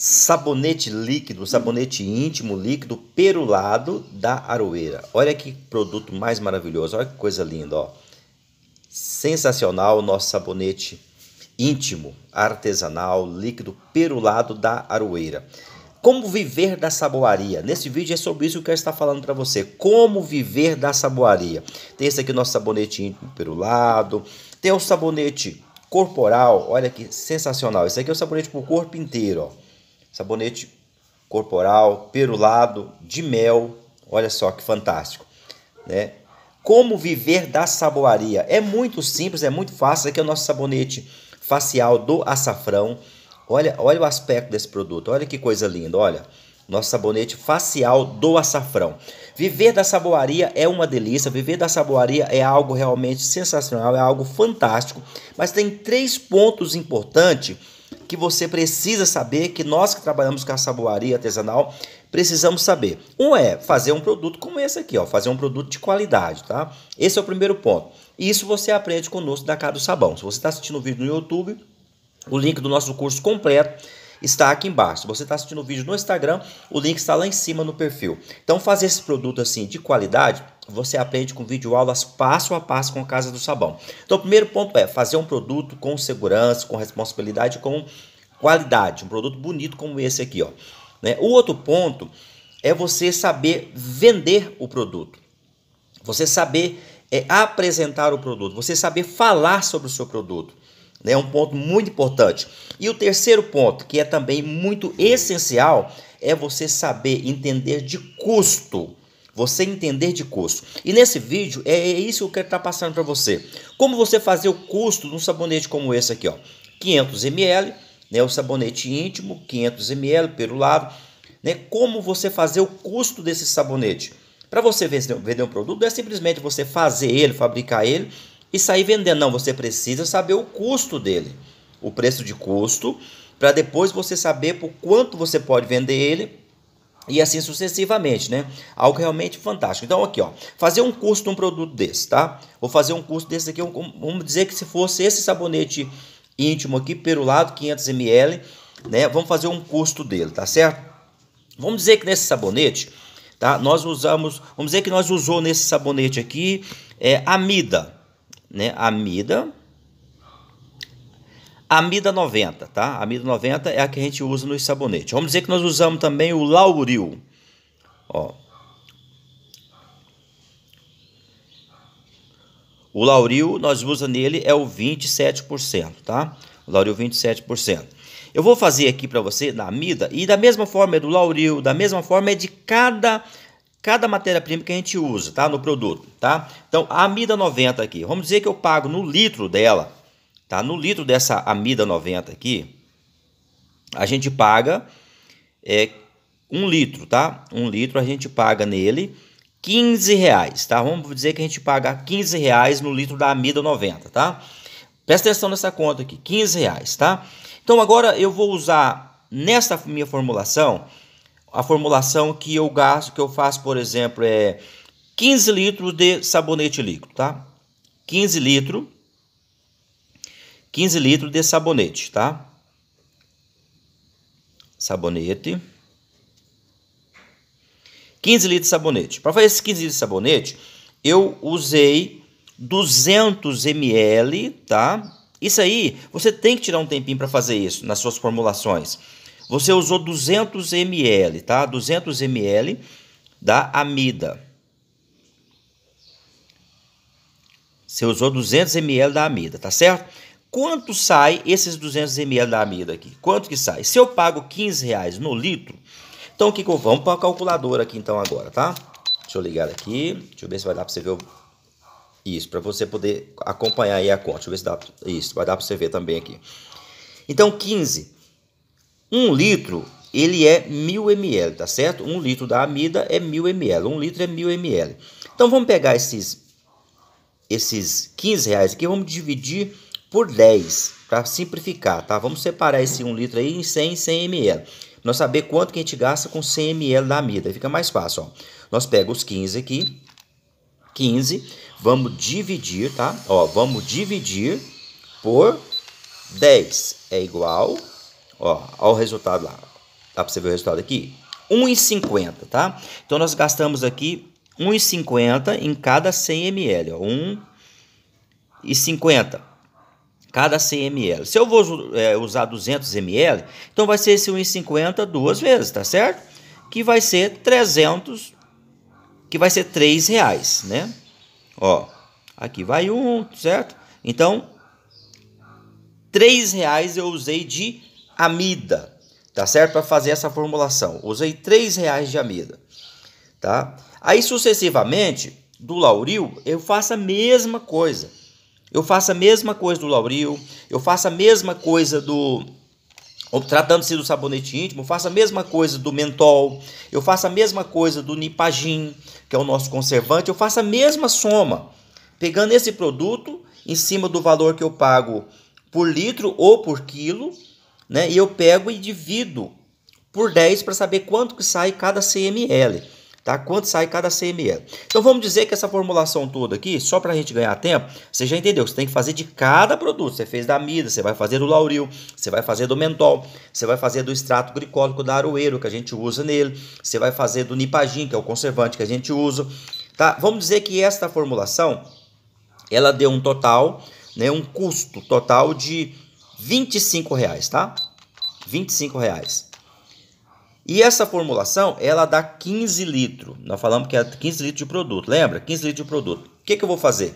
sabonete líquido, sabonete íntimo líquido perulado da Aroeira. Olha que produto mais maravilhoso, olha que coisa linda, ó. Sensacional o nosso sabonete íntimo, artesanal, líquido perulado da Aroeira. Como viver da saboaria? Nesse vídeo é sobre isso que eu quero estar falando para você. Como viver da saboaria? Tem esse aqui nosso sabonete íntimo perulado, tem o sabonete corporal, olha que sensacional. Esse aqui é o sabonete para o corpo inteiro, ó sabonete corporal, perolado, de mel. Olha só que fantástico, né? Como viver da saboaria? É muito simples, é muito fácil. Aqui é o nosso sabonete facial do açafrão. Olha, olha o aspecto desse produto. Olha que coisa linda, olha. Nosso sabonete facial do açafrão. Viver da saboaria é uma delícia, viver da saboaria é algo realmente sensacional, é algo fantástico, mas tem três pontos importantes que você precisa saber, que nós que trabalhamos com a saboaria artesanal precisamos saber. Um é fazer um produto como esse aqui, ó, fazer um produto de qualidade, tá? Esse é o primeiro ponto. E isso você aprende conosco da Casa do Sabão. Se você está assistindo o vídeo no YouTube, o link do nosso curso completo está aqui embaixo. Se você está assistindo o vídeo no Instagram, o link está lá em cima no perfil. Então, fazer esse produto assim de qualidade, você aprende com vídeo aulas passo a passo com a Casa do Sabão. Então, o primeiro ponto é fazer um produto com segurança, com responsabilidade, com qualidade. Um produto bonito como esse aqui, ó. Né? O outro ponto é você saber vender o produto. Você saber é, apresentar o produto, você saber falar sobre o seu produto. Né? É um ponto muito importante. E o terceiro ponto, que é também muito essencial, é você saber entender de custo. Você entender de custo. E nesse vídeo é, é isso que eu quero estar passando para você. Como você fazer o custo de um sabonete como esse aqui, ó. 500 ml, né, o sabonete íntimo, 500 ml pelo lado, né? Como você fazer o custo desse sabonete? Para você vender um produto, é simplesmente você fazer ele, fabricar ele, e sair vendendo. Não, você precisa saber o custo dele, o preço de custo, para depois você saber por quanto você pode vender ele e assim sucessivamente, né? Algo realmente fantástico. Então, aqui, ó, fazer um custo de um produto desse, tá? Vou fazer um custo desse aqui, vamos dizer que se fosse esse sabonete íntimo aqui, perolado, 500 ml, né? Vamos fazer um custo dele, tá certo? Vamos dizer que nesse sabonete, tá? Nós usamos, vamos dizer que nós usou nesse sabonete aqui é, amida, né? Amida. Amida 90, tá? Amida 90 é a que a gente usa nos sabonetes. Vamos dizer que nós usamos também o lauril. Ó. O lauril, nós usamos nele é o 27%, tá? O lauril 27%. Eu vou fazer aqui para você na amida e da mesma forma é do lauril, da mesma forma é de cada cada matéria-prima que a gente usa, tá? No produto, tá? Então, a amida 90 aqui, vamos dizer que eu pago no litro dela, tá? No litro dessa amida 90 aqui, a gente paga é, um litro, tá? Um litro a gente paga nele 15 reais, tá? Vamos dizer que a gente paga 15 reais no litro da amida 90, tá? Presta atenção nessa conta aqui, 15 reais, tá? Então, agora eu vou usar nessa minha formulação a formulação que eu gasto, que eu faço, por exemplo, é 15 litros de sabonete líquido, tá? 15 litros, 15 litros de sabonete, tá? Sabonete. 15 litros de sabonete. Para fazer esses 15 litros de sabonete, eu usei 200 ml, tá? Isso aí, você tem que tirar um tempinho para fazer isso nas suas formulações. Você usou 200 ml, tá? 200 ml da amida. Você usou 200 ml da amida, tá certo? Quanto sai esses 200 ml da amida aqui? Quanto que sai? Se eu pago 15 reais no litro, então o que que eu... Vamos para a calculadora aqui então agora, tá? Deixa eu ligar aqui, deixa eu ver se vai dar para você ver o... isso, para você poder acompanhar aí a conta. Deixa eu ver se dá isso, vai dar para você ver também aqui. Então 15 um litro, ele é 1000 ml, tá certo? Um litro da amida é 1000 ml, um litro é 1000 ml. Então vamos pegar esses, esses 15 reais aqui, vamos dividir por 10, para simplificar, tá? Vamos separar esse 1 litro aí em 100 e 100 ml. Nós saber quanto que a gente gasta com 100 ml da amida, fica mais fácil, ó. Nós pegamos os 15 aqui, 15, vamos dividir, tá? Ó, vamos dividir por 10, é igual Ó, ó o resultado lá. Dá pra você ver o resultado aqui? 1,50, tá? Então, nós gastamos aqui 1,50 em cada 100 ml. Ó, 1,50 cada 100 ml. Se eu vou é, usar 200 ml, então vai ser esse 1,50 duas vezes, tá certo? Que vai ser 300, que vai ser 3 reais, né? Ó, aqui vai um, certo? Então, 3 reais eu usei de amida, tá certo? Para fazer essa formulação. Usei três reais de amida, tá? Aí sucessivamente do lauril eu faço a mesma coisa. Eu faço a mesma coisa do lauril, eu faço a mesma coisa do tratando-se do sabonete íntimo, faço a mesma coisa do mentol, eu faço a mesma coisa do nipagin, que é o nosso conservante, eu faço a mesma soma, pegando esse produto em cima do valor que eu pago por litro ou por quilo, né? E eu pego e divido por 10 para saber quanto que sai cada CML, tá? Quanto sai cada CML. Então vamos dizer que essa formulação toda aqui, só para a gente ganhar tempo, você já entendeu, você tem que fazer de cada produto. Você fez da amida, você vai fazer do lauril, você vai fazer do mentol, você vai fazer do extrato glicólico da aroeiro que a gente usa nele, você vai fazer do nipagin, que é o conservante que a gente usa, tá? Vamos dizer que esta formulação ela deu um total, né, um custo total de 25 reais, tá? 25 reais. E essa formulação, ela dá 15 litros. Nós falamos que é 15 litros de produto, lembra? 15 litros de produto. O que, que eu vou fazer?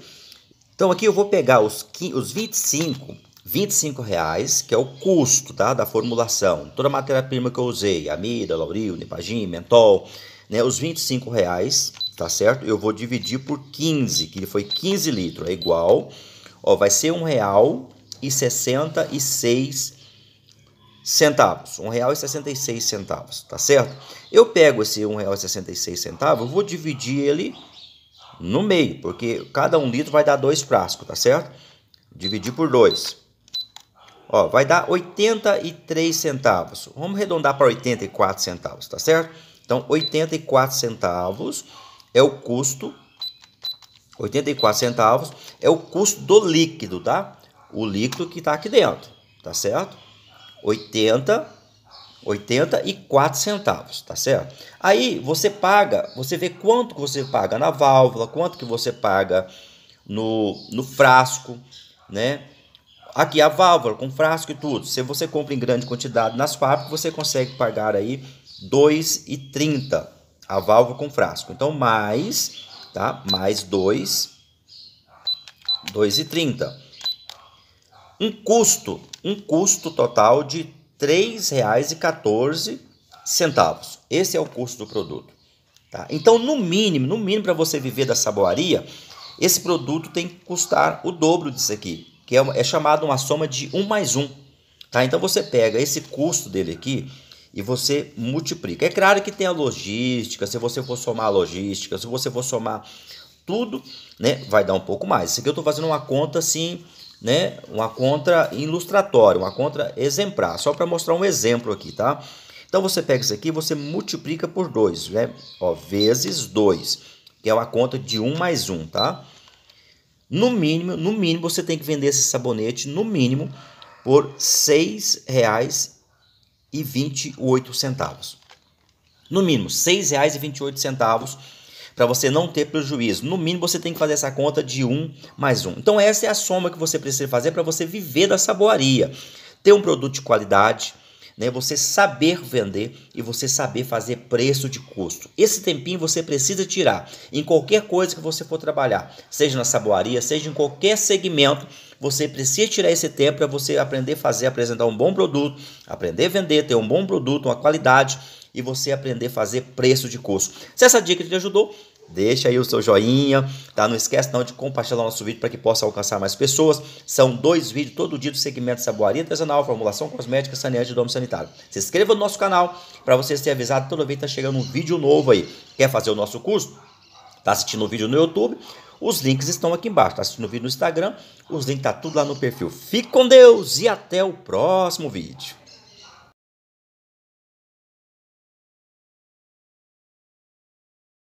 Então aqui eu vou pegar os, os 25, 25 reais, que é o custo tá? da formulação. Toda a matéria-prima que eu usei, amida, lauril, nipagim, mentol, né? os 25 reais, tá certo? Eu vou dividir por 15, que foi 15 litros, é igual... Ó, vai ser um real e sessenta e seis centavos, um real e sessenta e seis centavos, tá certo? Eu pego esse um real e sessenta e seis centavos, vou dividir ele no meio, porque cada um litro vai dar dois frascos, tá certo? Dividir por dois, ó, vai dar 83 centavos. Vamos arredondar para 84 centavos, tá certo? Então, 84 centavos é o custo 84 centavos é o custo do líquido, tá? o líquido que está aqui dentro, tá certo? 80, 84 centavos, tá certo? Aí você paga, você vê quanto que você paga na válvula, quanto que você paga no, no frasco, né? Aqui a válvula com frasco e tudo. Se você compra em grande quantidade nas fábricas, você consegue pagar aí 2,30 a válvula com frasco. Então mais, tá? Mais 2, 2,30 um custo, um custo total de R$ 3,14. Esse é o custo do produto. Tá? Então, no mínimo, no mínimo para você viver da saboaria, esse produto tem que custar o dobro disso aqui, que é, é chamado uma soma de 1 mais 1. Tá? Então, você pega esse custo dele aqui, e você multiplica. É claro que tem a logística, se você for somar a logística, se você for somar tudo, né, vai dar um pouco mais. Isso aqui eu estou fazendo uma conta assim né, uma contra ilustratória, uma contra exemplar, só para mostrar um exemplo aqui, tá? Então você pega isso aqui você multiplica por 2, né? Ó, vezes 2, que é uma conta de 1 um mais 1, um, tá? No mínimo, no mínimo você tem que vender esse sabonete no mínimo por R$ 6,28. No mínimo, R$ 6,28 para você não ter prejuízo. No mínimo, você tem que fazer essa conta de 1 mais 1. Então, essa é a soma que você precisa fazer para você viver da saboaria. Ter um produto de qualidade, né? Você saber vender e você saber fazer preço de custo. Esse tempinho você precisa tirar em qualquer coisa que você for trabalhar, seja na saboaria, seja em qualquer segmento, você precisa tirar esse tempo para você aprender a fazer, apresentar um bom produto, aprender a vender, ter um bom produto, uma qualidade e você aprender a fazer preço de curso. Se essa dica te ajudou, deixa aí o seu joinha, tá? Não esquece não de compartilhar o nosso vídeo para que possa alcançar mais pessoas. São dois vídeos todo dia do segmento saboaria artesanal, formulação cosmética, saneante e domo sanitário. Se inscreva no nosso canal para você ser avisado toda vez que está chegando um vídeo novo aí. Quer fazer o nosso curso? Tá assistindo o vídeo no YouTube? Os links estão aqui embaixo. Tá assistindo o vídeo no Instagram? Os links tá tudo lá no perfil. Fique com Deus e até o próximo vídeo.